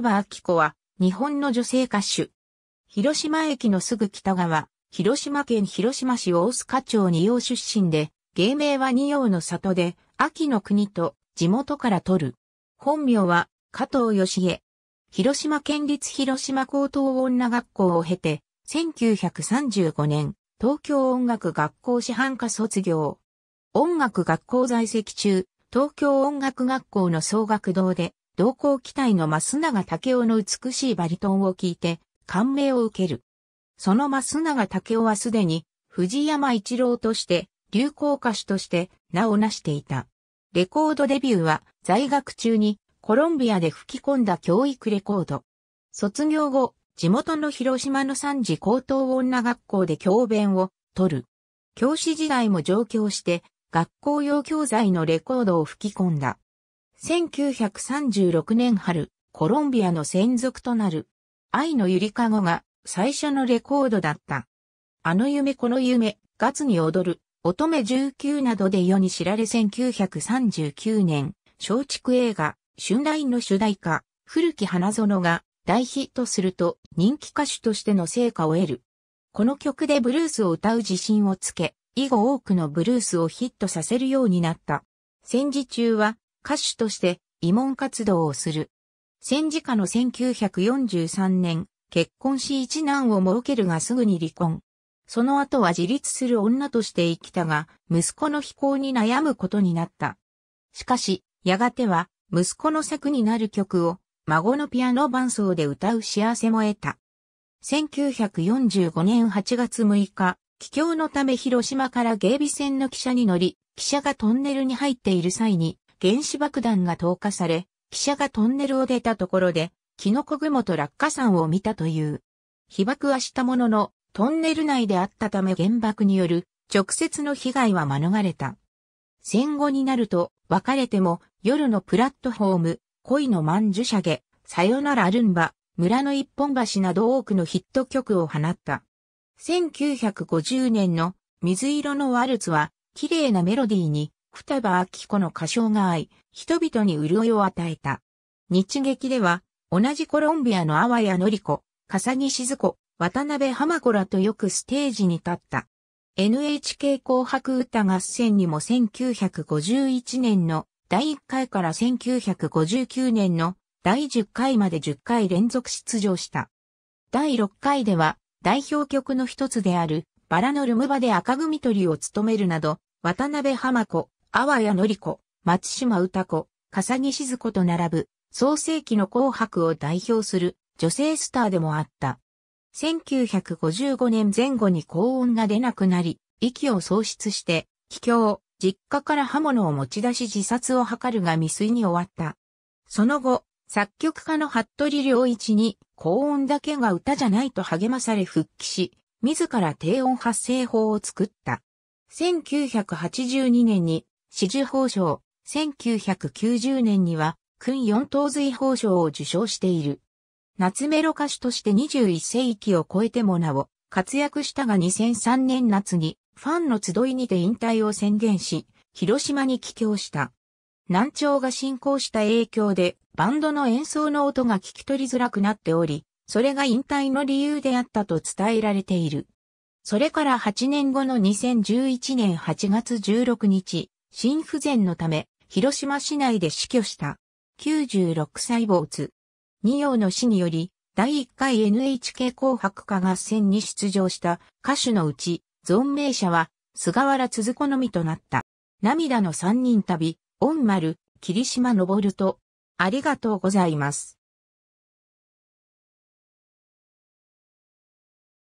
束明子は、日本の女性歌手。広島駅のすぐ北側、広島県広島市大須賀町二葉出身で、芸名は二葉の里で、秋の国と地元から取る。本名は加藤義恵。広島県立広島高等女学校を経て、1935年、東京音楽学校師範科卒業。音楽学校在籍中、東京音楽学校の総学堂で、同行期待の増永武雄の美しいバリトンを聞いて、感銘を受ける。その増永武雄はすでに、藤山一郎として、流行歌手として名を成していた。レコードデビューは在学中にコロンビアで吹き込んだ教育レコード。卒業後、地元の広島の三次高等女学校で教鞭を取る。教師時代も上京して学校用教材のレコードを吹き込んだ。1936年春、コロンビアの専属となる、愛のゆりかごが最初のレコードだった。あの夢この夢、ガツに踊る、乙女19などで世に知られ1939年、松竹映画、春来の主題歌、古き花園が大ヒットすると人気歌手としての成果を得る。この曲でブルースを歌う自信をつけ、以後多くのブルースをヒットさせるようになった。戦時中は歌手として、慰問活動をする。戦時下の1943年、結婚し一男を設けるがすぐに離婚。その後は自立する女として生きたが、息子の非行に悩むことになった。しかし、やがては、息子の作になる曲を、孫のピアノ伴奏で歌う幸せも得た。1945年8月6日、帰郷のため広島から芸備線の汽車に乗り、汽車がトンネルに入っている際に、原子爆弾が投下され、記者がトンネルを出たところで、キノコ雲と落下山を見たという。被爆はしたものの、トンネル内であったため原爆による直接の被害は免れた。戦後になると、別れても夜のプラットフォーム、恋の万寿じ下、げ、さよならアルンバ、村の一本橋など多くのヒット曲を放った。1950年の水色のワルツは、綺麗なメロディーに双葉明子の歌唱が合い、人々に潤いを与えた。日劇では、同じコロンビアの阿波谷のり子、笠木静子、渡辺浜子らとよくステージに立った。NHK 紅白歌合戦にも1951年の第1回から1959年の第10回まで10回連続出場した。第6回では代表曲の一つであるバラのルムバで赤組取りを務めるなど、渡辺浜子、阿波谷のり子、松島歌子、笠木静子と並ぶ、創世紀の紅白を代表する女性スターでもあった。1955年前後に高音が出なくなり、息を喪失して、帰郷、実家から刃物を持ち出し自殺を図るが未遂に終わった。その後、作曲家の服部良一に高音だけが歌じゃないと励まされ復帰し、自ら低音発声法を作った。1982年に紫綬褒章、1990年には、君四等髄褒章を受賞している。夏メロ歌手として21世紀を超えてもなお、活躍したが2003年夏に、ファンの集いにて引退を宣言し、広島に帰郷した。難聴が進行した影響で、バンドの演奏の音が聞き取りづらくなっており、それが引退の理由であったと伝えられている。それから8年後の2011年8月16日、心不全のため、広島市内で死去した。96歳津。二葉の死により、第1回 NHK 紅白歌合戦に出場した歌手のうち、存命者は、菅原鈴子のみとなった。涙の三人旅、恩丸、霧島昇と、ありがとうございます。